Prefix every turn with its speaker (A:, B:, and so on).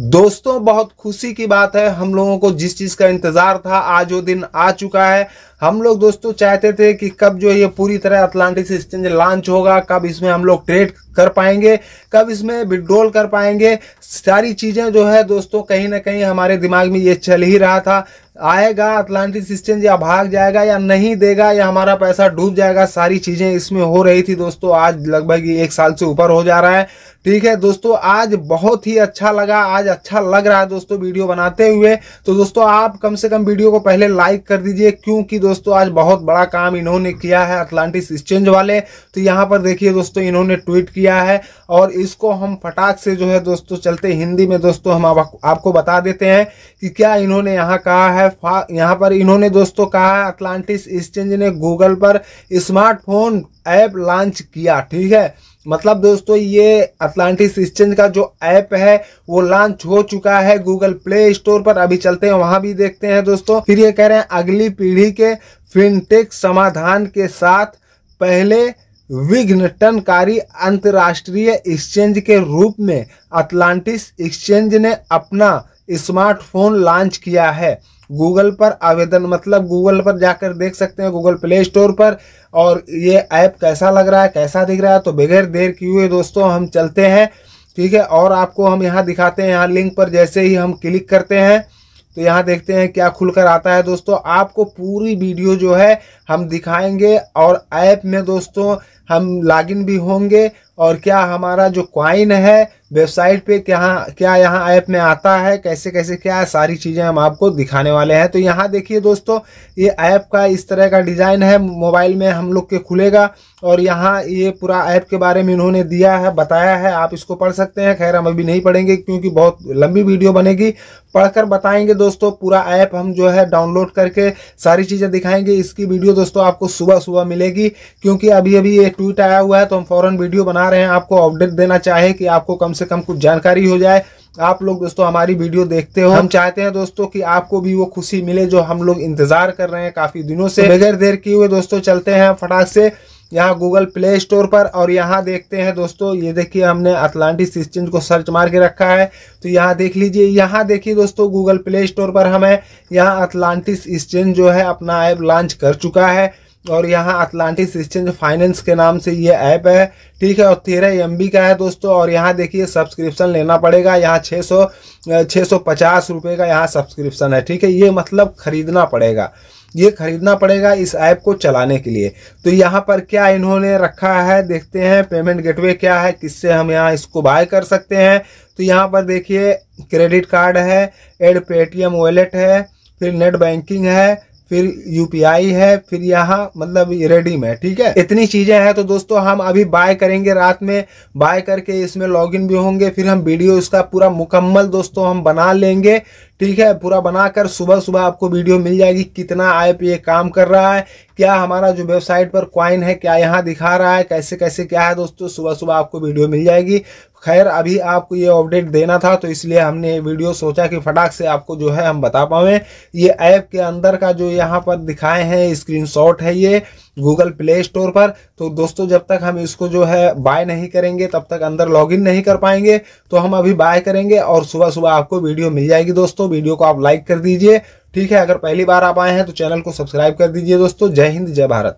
A: दोस्तों बहुत खुशी की बात है हम लोगों को जिस चीज़ का इंतज़ार था आज वो दिन आ चुका है हम लोग दोस्तों चाहते थे कि कब जो ये पूरी तरह अटलांटिक एक्सचेंज लॉन्च होगा कब इसमें हम लोग ट्रेड कर पाएंगे कब इसमें विड्रोल कर पाएंगे सारी चीज़ें जो है दोस्तों कहीं ना कहीं हमारे दिमाग में ये चल ही रहा था आएगा अटलांटिक सिस्टम या भाग जाएगा या नहीं देगा या हमारा पैसा डूब जाएगा सारी चीज़ें इसमें हो रही थी दोस्तों आज लगभग एक साल से ऊपर हो जा रहा है ठीक है दोस्तों आज बहुत ही अच्छा लगा आज अच्छा लग रहा है दोस्तों वीडियो बनाते हुए तो दोस्तों आप कम से कम वीडियो को पहले लाइक कर दीजिए क्योंकि दोस्तों आज बहुत बड़ा काम इन्होंने किया है अटलांटिक एक्सचेंज वाले तो यहाँ पर देखिए दोस्तों इन्होंने ट्वीट किया किया है और इसको हम फटाक से जो है दोस्तों चलते हिंदी में दोस्तों हम आप, आपको बता देते हैं कि क्या इन्होंने यहाँ कहा है यहाँ पर इन्होंने दोस्तों कहा है अटलांटिस एक्सचेंज ने गूगल पर स्मार्टफोन ऐप लॉन्च किया ठीक है मतलब दोस्तों ये अटलांटिस एक्सचेंज का जो ऐप है वो लॉन्च हो चुका है गूगल प्ले स्टोर पर अभी चलते हैं वहां भी देखते हैं दोस्तों फिर ये कह रहे हैं अगली पीढ़ी के फिनटेक समाधान के साथ पहले टनकारी अंतर्राष्ट्रीय एक्सचेंज के रूप में अटलांटिस एक्सचेंज ने अपना स्मार्टफोन लॉन्च किया है गूगल पर आवेदन मतलब गूगल पर जाकर देख सकते हैं गूगल प्ले स्टोर पर और ये ऐप कैसा लग रहा है कैसा दिख रहा है तो बगैर देर किए हुए दोस्तों हम चलते हैं ठीक है और आपको हम यहाँ दिखाते हैं यहाँ लिंक पर जैसे ही हम क्लिक करते हैं तो यहाँ देखते हैं क्या खुलकर आता है दोस्तों आपको पूरी वीडियो जो है हम दिखाएंगे और ऐप में दोस्तों हम लॉगिन भी होंगे और क्या हमारा जो क्वाइन है वेबसाइट पे क्या क्या यहाँ ऐप में आता है कैसे कैसे क्या है सारी चीज़ें हम आपको दिखाने वाले हैं तो यहाँ देखिए दोस्तों ये ऐप का इस तरह का डिज़ाइन है मोबाइल में हम लोग के खुलेगा और यहाँ ये पूरा ऐप के बारे में इन्होंने दिया है बताया है आप इसको पढ़ सकते हैं खैर हम अभी नहीं पढ़ेंगे क्योंकि बहुत लंबी वीडियो बनेगी पढ़कर बताएंगे दोस्तों पूरा ऐप हम जो है डाउनलोड करके सारी चीज़ें दिखाएंगे इसकी वीडियो दोस्तों आपको सुबह सुबह मिलेगी क्योंकि अभी अभी ये ट्वीट आया हुआ है तो हम फ़ौरन वीडियो बना रहे हैं आपको अपडेट देना चाहे कि आपको कम से कम कुछ जानकारी हो जाए आप लोग दोस्तों हमारी वीडियो देखते हो हाँ। हम चाहते हैं दोस्तों कि आपको भी वो खुशी मिले जो हम लोग इंतजार कर रहे हैं काफी दिनों से बगैर देर किए हुए दोस्तों चलते हैं फटाक से यहाँ गूगल प्ले स्टोर पर और यहाँ देखते हैं दोस्तों ये देखिए हमने अटलांटिस सिस्टेंट को सर्च मार के रखा है तो यहाँ देख लीजिए यहाँ देखिए दोस्तों गूगल प्ले स्टोर पर हमें यहाँ अटलांटिस सिस्टेंट जो है अपना ऐप लॉन्च कर चुका है और यहाँ अटलांटिक एक्सचेंज फाइनेंस के नाम से ये ऐप है ठीक है और तेरह एम का है दोस्तों और यहाँ देखिए सब्सक्रिप्शन लेना पड़ेगा यहाँ छः सौ छः सौ पचास रुपये का यहाँ सब्सक्रिप्शन है ठीक है ये मतलब ख़रीदना पड़ेगा ये खरीदना पड़ेगा इस ऐप को चलाने के लिए तो यहाँ पर क्या इन्होंने रखा है देखते हैं पेमेंट गेटवे क्या है किससे हम यहाँ इसको बाय कर सकते हैं तो यहाँ पर देखिए क्रेडिट कार्ड है एड पेटीएम वॉलेट है फिर नेट बैंकिंग है फिर यूपीआई है फिर यहाँ मतलब रेडीम है ठीक है इतनी चीजें हैं तो दोस्तों हम अभी बाय करेंगे रात में बाय करके इसमें लॉगिन भी होंगे फिर हम वीडियो इसका पूरा मुकम्मल दोस्तों हम बना लेंगे ठीक है पूरा बनाकर सुबह सुबह आपको वीडियो मिल जाएगी कितना ऐप ये काम कर रहा है क्या हमारा जो वेबसाइट पर क्वाइन है क्या यहाँ दिखा रहा है कैसे कैसे क्या है दोस्तों सुबह सुबह आपको वीडियो मिल जाएगी खैर अभी आपको ये अपडेट देना था तो इसलिए हमने ये वीडियो सोचा कि फटाक से आपको जो है हम बता पाएँ ये ऐप के अंदर का जो यहाँ पर दिखाए हैं स्क्रीनशॉट है ये गूगल प्ले स्टोर पर तो दोस्तों जब तक हम इसको जो है बाय नहीं करेंगे तब तक अंदर लॉगिन नहीं कर पाएंगे तो हम अभी बाय करेंगे और सुबह सुबह आपको वीडियो मिल जाएगी दोस्तों वीडियो को आप लाइक कर दीजिए ठीक है अगर पहली बार आप आए हैं तो चैनल को सब्सक्राइब कर दीजिए दोस्तों जय हिंद जय भारत